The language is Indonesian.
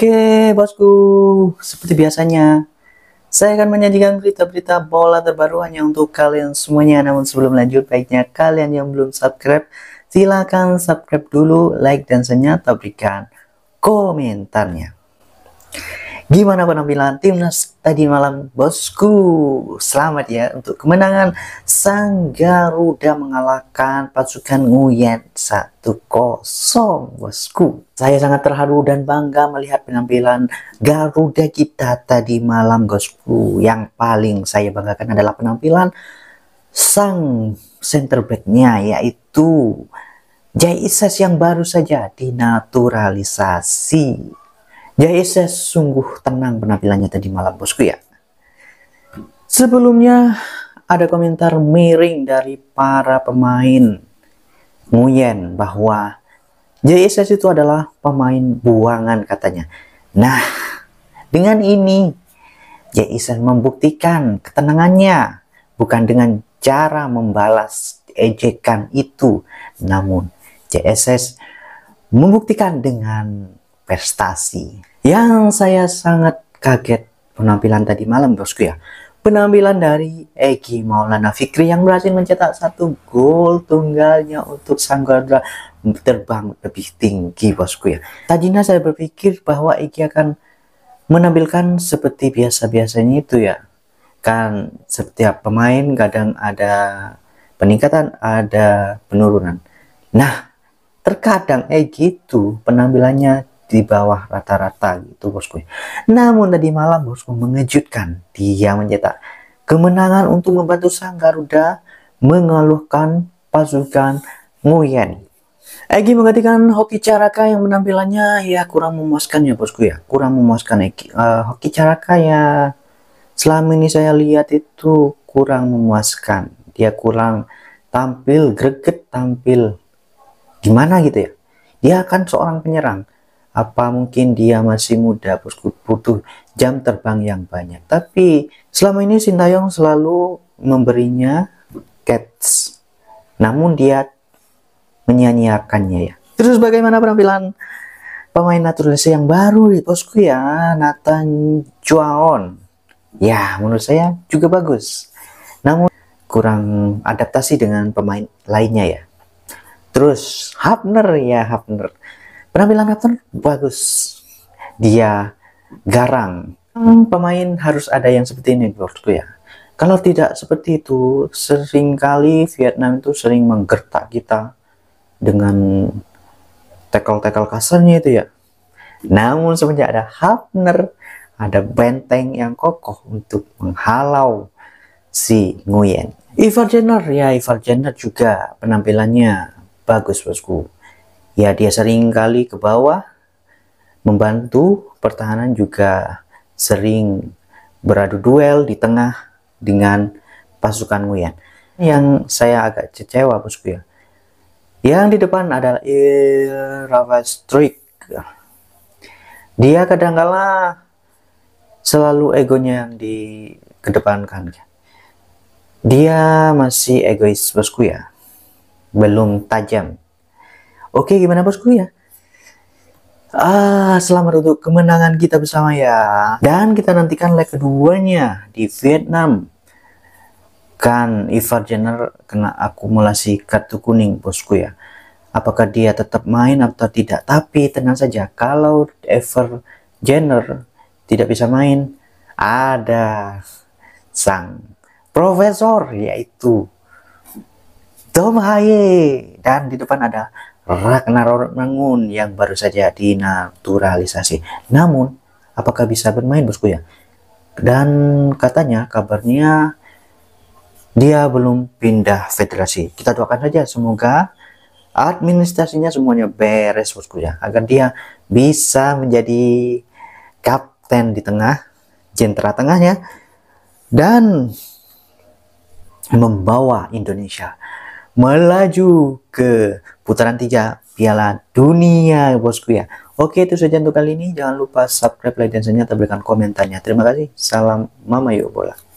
Oke, bosku. Seperti biasanya, saya akan menyajikan berita-berita bola terbaru hanya untuk kalian semuanya. Namun sebelum lanjut, baiknya kalian yang belum subscribe, silahkan subscribe dulu, like dan senyata berikan komentarnya. Gimana penampilan timnas tadi malam bosku? Selamat ya untuk kemenangan Sang Garuda mengalahkan pasukan Nguyen 1-0 bosku. Saya sangat terharu dan bangga melihat penampilan Garuda kita tadi malam bosku. Yang paling saya banggakan adalah penampilan sang center back-nya yaitu Jai Isas yang baru saja dinaturalisasi Yahya ya, sungguh tenang penampilannya tadi malam bosku ya. Sebelumnya ada komentar miring dari para pemain Nguyen bahwa JSS ya, ya, itu adalah pemain buangan katanya. Nah, dengan ini JSS membuktikan ketenangannya bukan dengan cara membalas ejekan itu, namun JSS membuktikan dengan prestasi yang saya sangat kaget penampilan tadi malam bosku ya. Penampilan dari Egi Maulana Fikri yang berhasil mencetak satu gol tunggalnya untuk Sang Garuda terbang lebih tinggi bosku ya. Tadinya saya berpikir bahwa Egi akan menampilkan seperti biasa-biasanya itu ya. Kan setiap pemain kadang ada peningkatan, ada penurunan. Nah, terkadang Egi itu penampilannya di bawah rata-rata gitu bosku. Ya. Namun tadi malam bosku mengejutkan dia mencetak kemenangan untuk membantu sang Garuda mengeluhkan pasukan Nguyen. Egi menggantikan Hoki Caraka yang penampilannya ya kurang memuaskan ya bosku ya. Kurang memuaskan Egi. Uh, eh, Hoki Caraka ya selama ini saya lihat itu kurang memuaskan. Dia kurang tampil greget, tampil gimana gitu ya. Dia akan seorang penyerang apa mungkin dia masih muda butuh jam terbang yang banyak tapi selama ini Sintayong selalu memberinya cats namun dia menyanyiakannya ya terus bagaimana penampilan pemain naturalisasi yang baru di posku ya Nathan Chuaon ya menurut saya juga bagus namun kurang adaptasi dengan pemain lainnya ya terus Hapner ya Hapner penampilan Upton bagus dia garang pemain harus ada yang seperti ini menurutku ya kalau tidak seperti itu seringkali Vietnam itu sering menggertak kita dengan tekel-tekel kasarnya itu ya namun semenjak ada Hafner ada benteng yang kokoh untuk menghalau si Nguyen. Ivar Jenner ya Ivar Jenner juga penampilannya bagus bosku ya dia sering kali ke bawah membantu pertahanan juga sering beradu duel di tengah dengan pasukan Nguyen yang saya agak kecewa bosku ya yang di depan adalah Il Ravastrik dia kadangkala selalu egonya yang dikedepankan dia masih egois bosku ya belum tajam Oke, gimana bosku ya? Ah, selamat untuk kemenangan kita bersama ya. Dan kita nantikan leg keduanya di Vietnam. Kan Ivar Jenner kena akumulasi kartu kuning bosku ya. Apakah dia tetap main atau tidak? Tapi tenang saja, kalau Ever Jenner tidak bisa main, ada sang profesor yaitu Tom Haye dan di depan ada Ragnarok Mangun yang baru saja dinaturalisasi. Namun, apakah bisa bermain bosku ya? Dan katanya kabarnya dia belum pindah federasi. Kita doakan saja semoga administrasinya semuanya beres bosku ya. Agar dia bisa menjadi kapten di tengah, jentera tengahnya. Dan membawa Indonesia melaju ke putaran tiga Piala Dunia bosku ya. Oke itu saja untuk kali ini. Jangan lupa subscribe, like, dan serta berikan komentarnya. Terima kasih. Salam Mama yuk Bola.